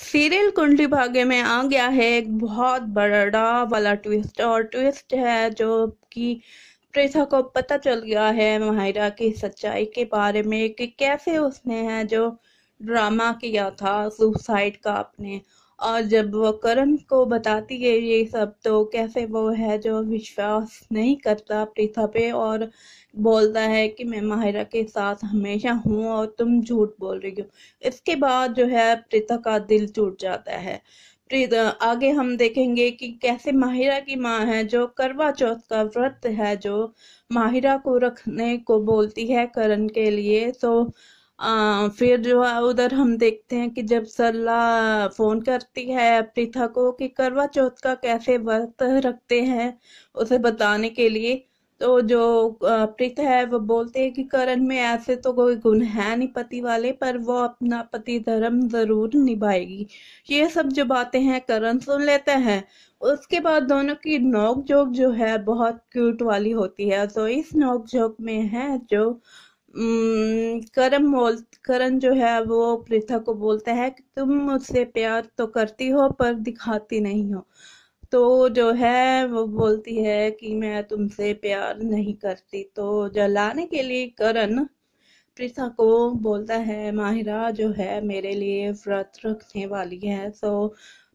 serial कुंडली भाग्य में आ गया है एक बहुत बड़ा वाला ट्विस्ट और ट्विस्ट है जो कि प्रेसा को पता चल गया है माहिरा की सच्चाई के बारे में कि कैसे उसने है जो ड्रामा किया था सुसाइड का अपने और जब वो करण को बताती है ये सब तो कैसे वो है जो विश्वास नहीं करता प्रीता पे और बोलता है कि मैं माहिरा के साथ हमेशा हूँ और तुम झूठ बोल रही हो इसके बाद जो है प्रीता का दिल टूट जाता है आगे हम देखेंगे कि कैसे माहिरा की माँ है जो करवा चौथ का व्रत है जो माहिरा को रखने को बोलती है करण के लिए तो आ, फिर जो है उधर हम देखते हैं कि जब सल्ला फोन करती है पृथा को कि करवा चौथ का कैसे व्रत रखते हैं उसे बताने के लिए तो जो प्रीत है वो बोलते हैं कि करण में ऐसे तो कोई गुण है नहीं पति वाले पर वो अपना पति धर्म जरूर निभाएगी ये सब जो बातें हैं करण सुन लेते हैं उसके बाद दोनों की नोक जोक जो है बहुत क्यूट वाली होती है तो इस नोक जोक में है जो करम बोल करण जो है वो प्रीथा को बोलता है कि तुम मुझसे प्यार तो करती हो पर दिखाती नहीं हो तो जो है वो बोलती है कि मैं तुमसे प्यार नहीं करती तो जलाने के लिए करण पृथा को बोलता है माहिरा जो है मेरे लिए व्रत रखने वाली है तो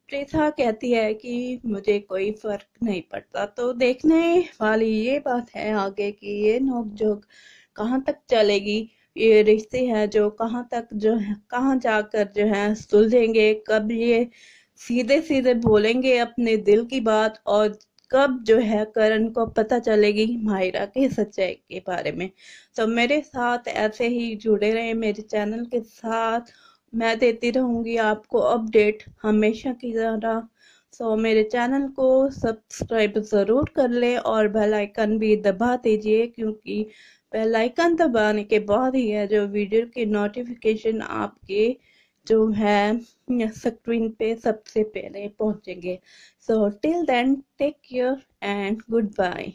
प्रीथा कहती है कि मुझे कोई फर्क नहीं पड़ता तो देखने वाली ये बात है आगे की ये नोकझोंक कहाँ तक चलेगी ये रिश्ते हैं जो कहाँ तक जो है कहाँ जाकर जो है सुलझेंगे कब ये सीधे सीधे बोलेंगे अपने दिल की बात और कब जो है करण को पता चलेगी मायरा के सच्चाई के बारे में तो मेरे साथ ऐसे ही जुड़े रहे मेरे चैनल के साथ मैं देती रहूंगी आपको अपडेट हमेशा की तरह सो so, मेरे चैनल को सब्सक्राइब ज़रूर कर लें और बेल आइकन भी दबा दीजिए क्योंकि बेल आइकन दबाने के बाद ही है जो वीडियो के नोटिफिकेशन आपके जो है स्क्रीन पे सबसे पहले पहुंचेंगे so till then take care and good bye